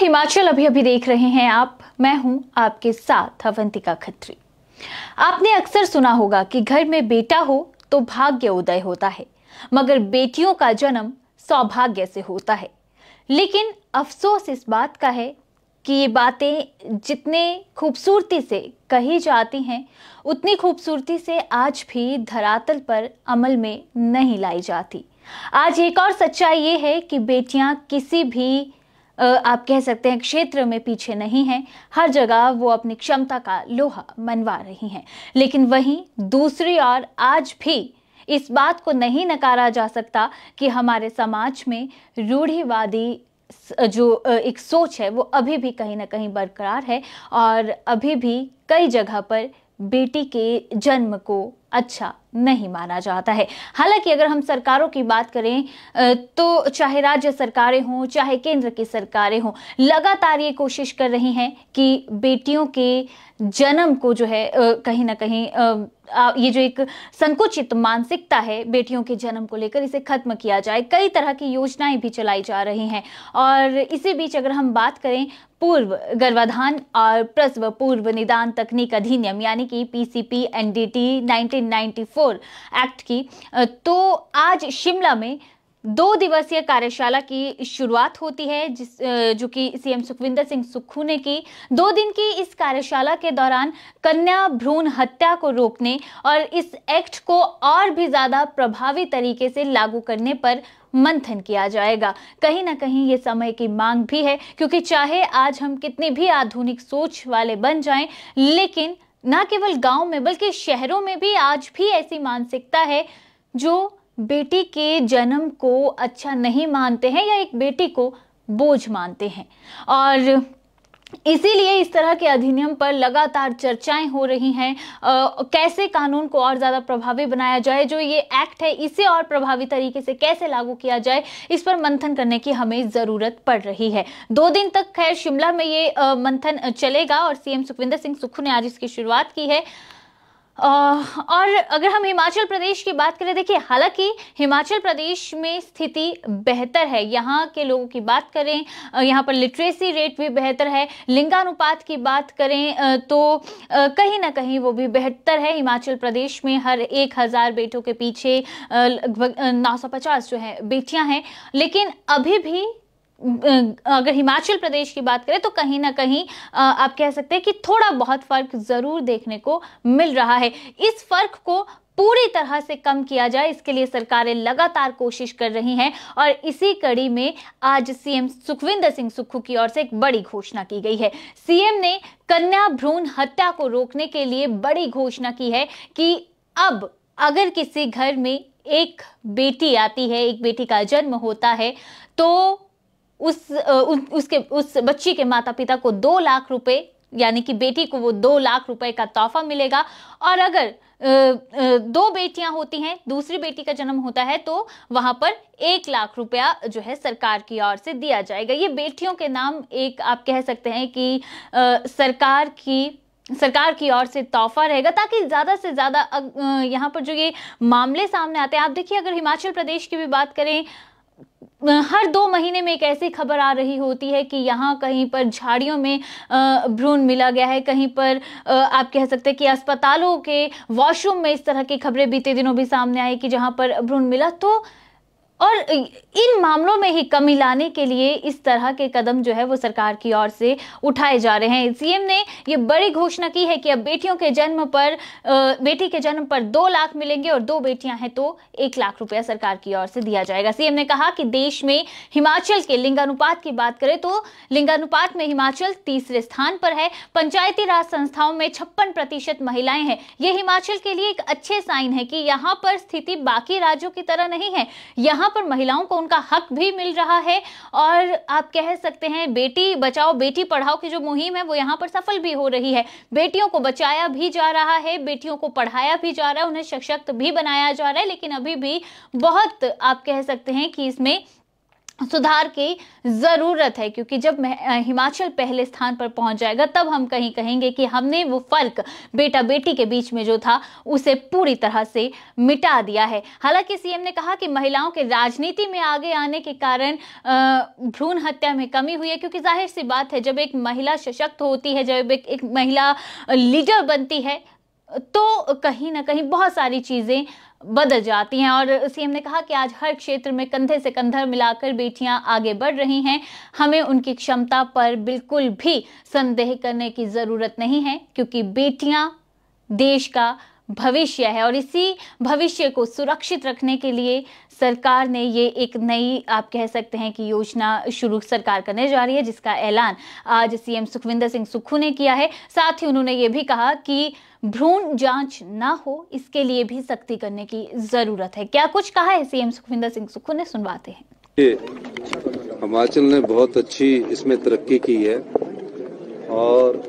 हिमाचल अभी अभी देख रहे हैं आप मैं हूं आपके साथ अवंतिका खत्री आपने अक्सर सुना होगा कि घर में बेटा हो तो भाग्य उदय होता है मगर बेटियों का जन्म सौभाग्य से होता है लेकिन अफसोस इस बात का है कि ये बातें जितने खूबसूरती से कही जाती हैं उतनी खूबसूरती से आज भी धरातल पर अमल में नहीं लाई जाती आज एक और सच्चाई ये है कि बेटियां किसी भी आप कह सकते हैं क्षेत्र में पीछे नहीं हैं हर जगह वो अपनी क्षमता का लोहा मनवा रही हैं लेकिन वहीं दूसरी ओर आज भी इस बात को नहीं नकारा जा सकता कि हमारे समाज में रूढ़िवादी जो एक सोच है वो अभी भी कहीं ना कहीं बरकरार है और अभी भी कई जगह पर बेटी के जन्म को अच्छा नहीं माना जाता है हालांकि अगर हम सरकारों की बात करें तो चाहे राज्य सरकारें हों चाहे केंद्र की सरकारें हों लगातार ये कोशिश कर रही हैं कि बेटियों के जन्म को जो है कहीं ना कहीं ये जो एक संकुचित मानसिकता है बेटियों के जन्म को लेकर इसे खत्म किया जाए कई तरह की योजनाएं भी चलाई जा रही हैं और इसी बीच अगर हम बात करें पूर्व गर्भाधान और प्रसव पूर्व निदान तकनीक अधिनियम यानी कि पीसीपी एनडीटी 1994 1994 एक्ट की तो आज शिमला में दो दिवसीय कार्यशाला की शुरुआत होती है जिस जो कि सीएम सुखविंदर सिंह सुक्खू ने की दो दिन की इस कार्यशाला के दौरान कन्या भ्रूण हत्या को रोकने और इस एक्ट को और भी ज़्यादा प्रभावी तरीके से लागू करने पर मंथन किया जाएगा कहीं ना कहीं ये समय की मांग भी है क्योंकि चाहे आज हम कितने भी आधुनिक सोच वाले बन जाएं लेकिन न केवल गांव में बल्कि शहरों में भी आज भी ऐसी मानसिकता है जो बेटी के जन्म को अच्छा नहीं मानते हैं या एक बेटी को बोझ मानते हैं और इसीलिए इस तरह के अधिनियम पर लगातार चर्चाएं हो रही हैं कैसे कानून को और ज़्यादा प्रभावी बनाया जाए जो ये एक्ट है इसे और प्रभावी तरीके से कैसे लागू किया जाए इस पर मंथन करने की हमें ज़रूरत पड़ रही है दो दिन तक खैर शिमला में ये आ, मंथन चलेगा और सीएम सुखविंदर सिंह सुक्खू ने आज इसकी शुरुआत की है और अगर हम हिमाचल प्रदेश की बात करें देखिए हालांकि हिमाचल प्रदेश में स्थिति बेहतर है यहाँ के लोगों की बात करें यहाँ पर लिटरेसी रेट भी बेहतर है लिंगानुपात की बात करें तो कहीं ना कहीं वो भी बेहतर है हिमाचल प्रदेश में हर एक हज़ार बेटों के पीछे लगभग नौ जो है बेटियाँ हैं लेकिन अभी भी अगर हिमाचल प्रदेश की बात करें तो कहीं ना कहीं आप कह सकते हैं कि थोड़ा बहुत फर्क ज़रूर देखने को मिल रहा है इस फर्क को पूरी तरह से कम किया जाए इसके लिए सरकारें लगातार कोशिश कर रही हैं और इसी कड़ी में आज सीएम सुखविंदर सिंह सुक्खू की ओर से एक बड़ी घोषणा की गई है सीएम ने कन्या भ्रूण हत्या को रोकने के लिए बड़ी घोषणा की है कि अब अगर किसी घर में एक बेटी आती है एक बेटी का जन्म होता है तो उस, उसके उस बच्ची के माता पिता को दो लाख रुपए यानी कि बेटी को वो दो लाख रुपए का तोहफा मिलेगा और अगर दो बेटियां होती हैं दूसरी बेटी का जन्म होता है तो वहां पर एक लाख रुपया जो है सरकार की ओर से दिया जाएगा ये बेटियों के नाम एक आप कह सकते हैं कि सरकार की सरकार की ओर से तोहफा रहेगा ताकि ज़्यादा से ज़्यादा यहाँ पर जो ये मामले सामने आते हैं आप देखिए अगर हिमाचल प्रदेश की भी बात करें हर दो महीने में एक ऐसी खबर आ रही होती है कि यहाँ कहीं पर झाड़ियों में भ्रूण मिला गया है कहीं पर आप कह सकते हैं कि अस्पतालों के वॉशरूम में इस तरह की खबरें बीते दिनों भी सामने आई कि जहाँ पर भ्रूण मिला तो और इन मामलों में ही कमी लाने के लिए इस तरह के कदम जो है वो सरकार की ओर से उठाए जा रहे हैं सीएम ने ये बड़ी घोषणा की है कि अब बेटियों के जन्म पर बेटी के जन्म पर दो लाख मिलेंगे और दो बेटियां हैं तो एक लाख रुपया सरकार की ओर से दिया जाएगा सीएम ने कहा कि देश में हिमाचल के लिंगानुपात की बात करें तो लिंगानुपात में हिमाचल तीसरे स्थान पर है पंचायती राज संस्थाओं में छप्पन प्रतिशत महिलाएं हैं यह हिमाचल के लिए एक अच्छे साइन है कि यहाँ पर स्थिति बाकी राज्यों की तरह नहीं है यहाँ पर महिलाओं को उनका हक भी मिल रहा है और आप कह सकते हैं बेटी बचाओ बेटी पढ़ाओ की जो मुहिम है वो यहाँ पर सफल भी हो रही है बेटियों को बचाया भी जा रहा है बेटियों को पढ़ाया भी जा रहा है उन्हें सशक्त भी बनाया जा रहा है लेकिन अभी भी बहुत आप कह सकते हैं कि इसमें सुधार की ज़रूरत है क्योंकि जब हिमाचल पहले स्थान पर पहुंच जाएगा तब हम कहीं कहेंगे कि हमने वो फ़र्क बेटा बेटी के बीच में जो था उसे पूरी तरह से मिटा दिया है हालांकि सीएम ने कहा कि महिलाओं के राजनीति में आगे आने के कारण भ्रूण हत्या में कमी हुई है क्योंकि जाहिर सी बात है जब एक महिला सशक्त होती है जब एक, एक महिला लीडर बनती है तो कहीं ना कहीं बहुत सारी चीज़ें बदल जाती हैं और सीएम ने कहा कि आज हर क्षेत्र में कंधे से कंधा मिलाकर बेटियां आगे बढ़ रही हैं हमें उनकी क्षमता पर बिल्कुल भी संदेह करने की ज़रूरत नहीं है क्योंकि बेटियां देश का भविष्य है और इसी भविष्य को सुरक्षित रखने के लिए सरकार ने ये एक नई आप कह सकते हैं कि योजना शुरू सरकार करने जा रही है जिसका ऐलान आज सीएम सुखविंदर सिंह सुक्खू ने किया है साथ ही उन्होंने ये भी कहा कि भ्रूण जांच ना हो इसके लिए भी सख्ती करने की जरूरत है क्या कुछ कहा है सीएम सुखविंदर सिंह सुक्खू ने सुनवाते हैं हिमाचल ने बहुत अच्छी इसमें तरक्की की है और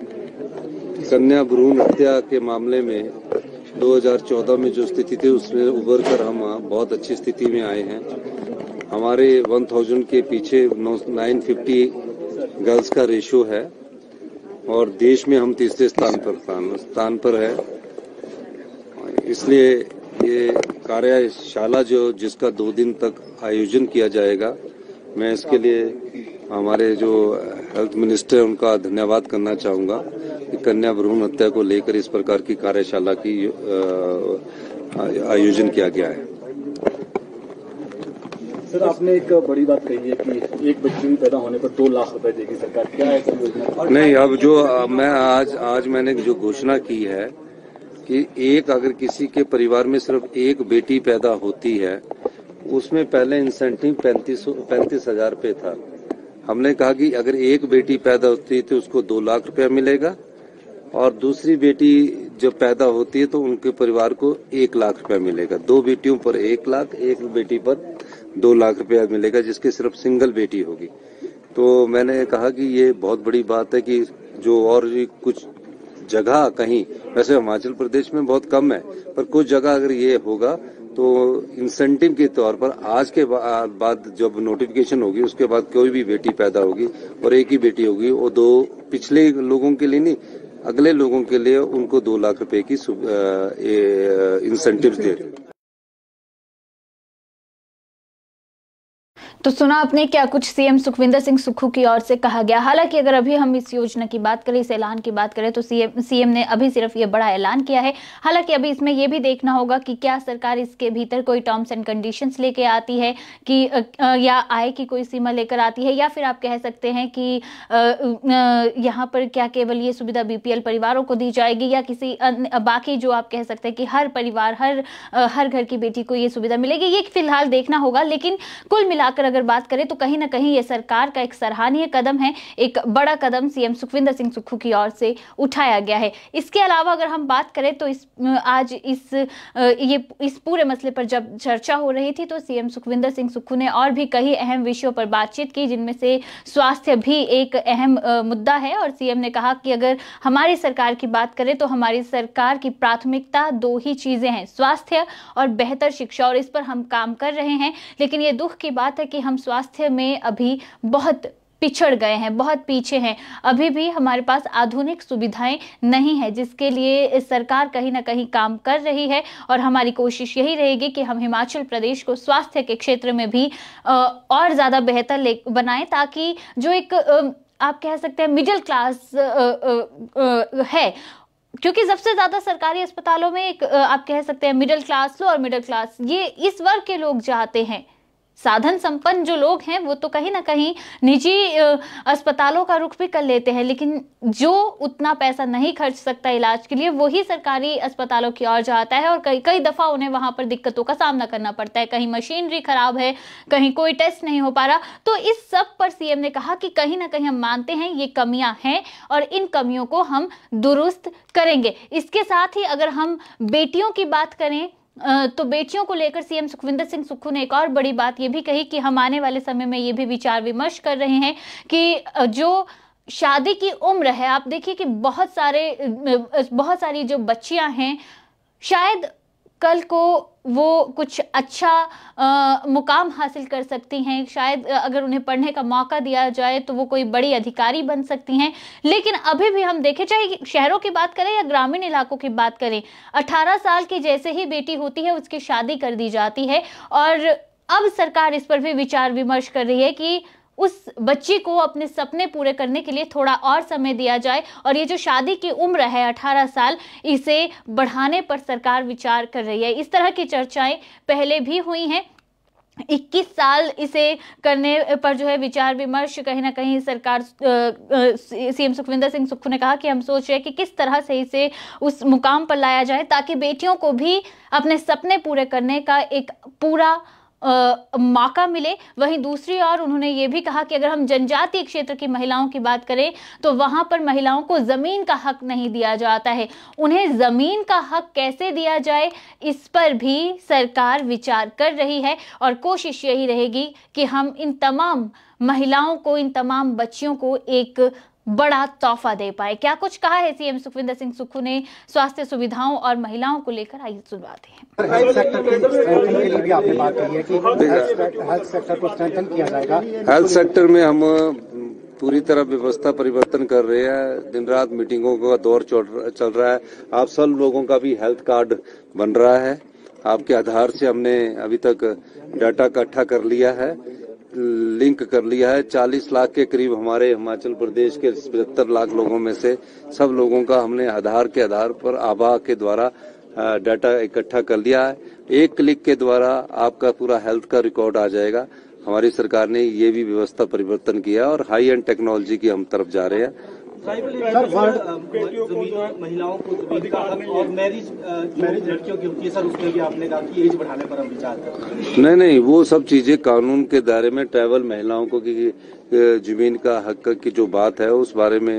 कन्या भ्रूण हत्या के मामले में 2014 में जो स्थिति थी उसमें उभर कर हम बहुत अच्छी स्थिति में आए हैं हमारे 1000 के पीछे 950 गर्ल्स का रेशो है और देश में हम तीसरे स्थान पर स्थान पर है इसलिए ये कार्यशाला जो जिसका दो दिन तक आयोजन किया जाएगा मैं इसके लिए हमारे जो हेल्थ मिनिस्टर उनका धन्यवाद करना चाहूँगा कन्या भ्रूण हत्या को लेकर इस प्रकार की कार्यशाला की आयोजन किया गया है सर आपने एक बड़ी बात कही है कि एक बच्ची भी पैदा होने पर दो लाख रुपए देगी सरकार क्या है सर योजना नहीं अब जो मैं आज आज मैंने जो घोषणा की है कि एक अगर किसी के परिवार में सिर्फ एक बेटी पैदा होती है उसमें पहले इंसेंटिव पैंतीस पैंतीस हजार रूपए था हमने कहा कि अगर एक बेटी पैदा होती है तो उसको दो लाख रुपया मिलेगा और दूसरी बेटी जब पैदा होती है तो उनके परिवार को एक लाख रुपया मिलेगा दो बेटियों पर एक लाख एक बेटी पर दो लाख रुपया मिलेगा जिसकी सिर्फ सिंगल बेटी होगी तो मैंने कहा कि ये बहुत बड़ी बात है कि जो और कुछ जगह कहीं वैसे हिमाचल प्रदेश में बहुत कम है पर कुछ जगह अगर ये होगा तो इंसेंटिव के तौर पर आज के बाद जब नोटिफिकेशन होगी उसके बाद कोई भी बेटी पैदा होगी और एक ही बेटी होगी वो दो पिछले लोगों के लिए नहीं अगले लोगों के लिए उनको दो लाख रुपए की इंसेंटिव दे तो सुना आपने क्या कुछ सीएम सुखविंदर सिंह सुखू की ओर से कहा गया हालांकि अगर अभी हम इस योजना की बात करें इस ऐलान की बात करें तो सीएम सीएम ने अभी सिर्फ ये बड़ा ऐलान किया है हालांकि अभी इसमें यह भी देखना होगा कि क्या सरकार इसके भीतर कोई टर्म्स एंड कंडीशंस लेके आती है कि या आय की कोई सीमा लेकर आती है या फिर आप कह सकते हैं कि यहाँ पर क्या केवल ये सुविधा बीपीएल परिवारों को दी जाएगी या किसी बाकी जो आप कह सकते हैं कि हर परिवार हर हर घर की बेटी को ये सुविधा मिलेगी ये फिलहाल देखना होगा लेकिन कुल मिलाकर अगर बात करें तो कहीं ना कहीं ये सरकार का एक सराहनीय कदम है एक बड़ा कदम सीएम सुखविंदर सिंह सुक्खू की ओर से उठाया गया है इसके अलावा अगर हम बात करें तो इस आज इस ये इस पूरे मसले पर जब चर्चा हो रही थी तो सीएम सुखविंदर सिंह सुक्खू ने और भी कई अहम विषयों पर बातचीत की जिनमें से स्वास्थ्य भी एक अहम मुद्दा है और सीएम ने कहा कि अगर हमारी सरकार की बात करें तो हमारी सरकार की प्राथमिकता दो ही चीज़ें हैं स्वास्थ्य और बेहतर शिक्षा और इस पर हम काम कर रहे हैं लेकिन ये दुख की बात है कि हम स्वास्थ्य में अभी बहुत पिछड़ गए हैं बहुत पीछे हैं अभी भी हमारे पास आधुनिक सुविधाएं नहीं है जिसके लिए सरकार कहीं ना कहीं काम कर रही है और हमारी कोशिश यही रहेगी कि हम हिमाचल प्रदेश को स्वास्थ्य के क्षेत्र में भी और ज़्यादा बेहतर ले बनाएं ताकि जो एक आप कह सकते हैं मिडिल क्लास है क्योंकि सबसे ज़्यादा सरकारी अस्पतालों में एक आप कह सकते हैं मिडिल क्लास लो और मिडिल क्लास ये इस वर्ग के लोग जाते हैं साधन संपन्न जो लोग हैं वो तो कहीं ना कहीं निजी अस्पतालों का रुख भी कर लेते हैं लेकिन जो उतना पैसा नहीं खर्च सकता इलाज के लिए वही सरकारी अस्पतालों की ओर जाता है और कई कई दफ़ा उन्हें वहाँ पर दिक्कतों का सामना करना पड़ता है कहीं मशीनरी खराब है कहीं कोई टेस्ट नहीं हो पा रहा तो इस सब पर सीएम ने कहा कि कहीं ना कहीं हम मानते हैं ये कमियाँ हैं और इन कमियों को हम दुरुस्त करेंगे इसके साथ ही अगर हम बेटियों की बात करें तो बेटियों को लेकर सीएम सुखविंदर सिंह सुक्खू ने एक और बड़ी बात यह भी कही कि हम आने वाले समय में ये भी विचार विमर्श कर रहे हैं कि जो शादी की उम्र है आप देखिए कि बहुत सारे बहुत सारी जो बच्चियां हैं शायद कल को वो कुछ अच्छा आ, मुकाम हासिल कर सकती हैं शायद अगर उन्हें पढ़ने का मौका दिया जाए तो वो कोई बड़ी अधिकारी बन सकती हैं लेकिन अभी भी हम देखें चाहे शहरों की बात करें या ग्रामीण इलाकों की बात करें 18 साल की जैसे ही बेटी होती है उसकी शादी कर दी जाती है और अब सरकार इस पर भी विचार विमर्श कर रही है कि उस बच्ची को अपने सपने पूरे करने के लिए थोड़ा और समय दिया जाए और ये जो शादी की उम्र है 18 साल इसे बढ़ाने पर सरकार विचार कर रही है इस तरह की चर्चाएं पहले भी हुई हैं 21 साल इसे करने पर जो है विचार विमर्श कहीं ना कहीं सरकार सीएम सुखविंदर सिंह सुक्खू ने कहा कि हम सोच रहे हैं कि किस तरह से इसे उस मुकाम पर लाया जाए ताकि बेटियों को भी अपने सपने पूरे करने का एक पूरा मौका मिले वहीं दूसरी ओर उन्होंने ये भी कहा कि अगर हम जनजातीय क्षेत्र की महिलाओं की बात करें तो वहां पर महिलाओं को जमीन का हक नहीं दिया जाता है उन्हें जमीन का हक कैसे दिया जाए इस पर भी सरकार विचार कर रही है और कोशिश यही रहेगी कि हम इन तमाम महिलाओं को इन तमाम बच्चियों को एक बड़ा तोहफा दे पाए क्या कुछ कहा है सीएम सुखविंदर सिंह सुक्खू ने स्वास्थ्य सुविधाओं और महिलाओं को लेकर आइए सुनवाते हैं हेल्थ सेक्टर है हेल्थ सेक्टर में हम पूरी तरह व्यवस्था परिवर्तन कर रहे हैं दिन रात मीटिंगों का दौर चल रहा है आप सब लोगों का भी हेल्थ कार्ड बन रहा है आपके आधार से हमने अभी तक डाटा इकट्ठा कर लिया है लिंक कर लिया है 40 लाख के करीब हमारे हिमाचल प्रदेश के पचहत्तर लाख लोगों में से सब लोगों का हमने आधार के आधार पर आभा के द्वारा डाटा इकट्ठा कर लिया है एक क्लिक के द्वारा आपका पूरा हेल्थ का रिकॉर्ड आ जाएगा हमारी सरकार ने ये भी व्यवस्था परिवर्तन किया और हाई एंड टेक्नोलॉजी की हम तरफ जा रहे हैं सर महिलाओं को और मैरिज मैरिज लड़कियों की होती है सर उसमें भी आपने कहा कि एज बढ़ाने पर हम विचार नहीं नहीं वो सब चीजें कानून के दायरे में ट्रैवल महिलाओं को की जमीन का हक की जो बात है उस बारे में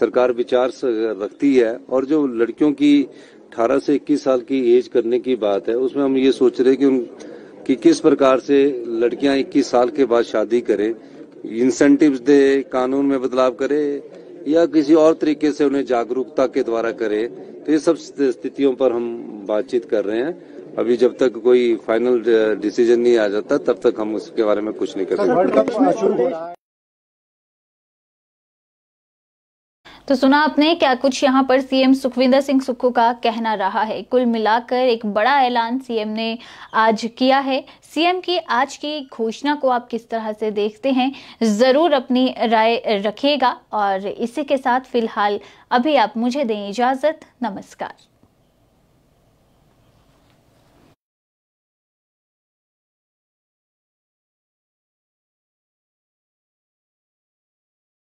सरकार विचार रखती है और जो लड़कियों की 18 से 21 साल की एज करने की बात है उसमें हम ये सोच रहे कि कि किस प्रकार से लड़कियां 21 साल के बाद शादी करें इंसेंटिव्स दे कानून में बदलाव करे या किसी और तरीके से उन्हें जागरूकता के द्वारा करें तो ये सब स्थितियों पर हम बातचीत कर रहे हैं अभी जब तक कोई फाइनल डिसीजन uh, नहीं आ जाता तब तक हम उसके बारे में कुछ नहीं कर सकते तो सुना आपने क्या कुछ यहाँ पर सीएम सुखविंदर सिंह सुक्खू का कहना रहा है कुल मिलाकर एक बड़ा ऐलान सीएम ने आज किया है सीएम की आज की घोषणा को आप किस तरह से देखते हैं ज़रूर अपनी राय रखिएगा और इसी के साथ फिलहाल अभी आप मुझे दें इजाज़त नमस्कार